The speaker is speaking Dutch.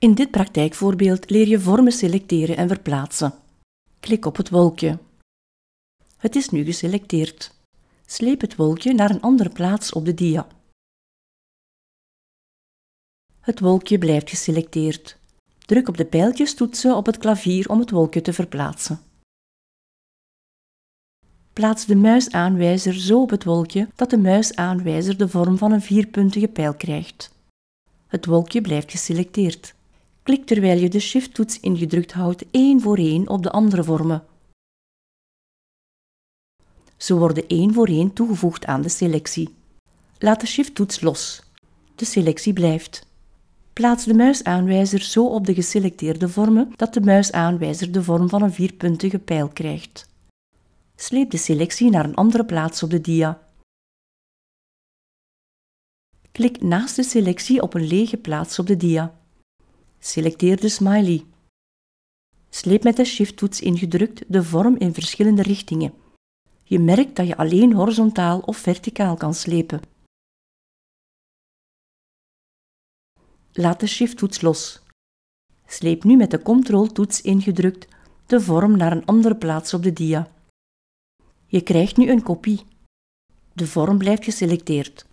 In dit praktijkvoorbeeld leer je vormen selecteren en verplaatsen. Klik op het wolkje. Het is nu geselecteerd. Sleep het wolkje naar een andere plaats op de dia. Het wolkje blijft geselecteerd. Druk op de pijltjes toetsen op het klavier om het wolkje te verplaatsen. Plaats de muisaanwijzer zo op het wolkje dat de muisaanwijzer de vorm van een vierpuntige pijl krijgt. Het wolkje blijft geselecteerd. Klik terwijl je de Shift-toets ingedrukt houdt één voor één op de andere vormen. Ze worden één voor één toegevoegd aan de selectie. Laat de Shift-toets los. De selectie blijft. Plaats de muisaanwijzer zo op de geselecteerde vormen dat de muisaanwijzer de vorm van een vierpuntige pijl krijgt. Sleep de selectie naar een andere plaats op de dia. Klik naast de selectie op een lege plaats op de dia. Selecteer de smiley. Sleep met de shift-toets ingedrukt de vorm in verschillende richtingen. Je merkt dat je alleen horizontaal of verticaal kan slepen. Laat de shift-toets los. Sleep nu met de control-toets ingedrukt de vorm naar een andere plaats op de dia. Je krijgt nu een kopie. De vorm blijft geselecteerd.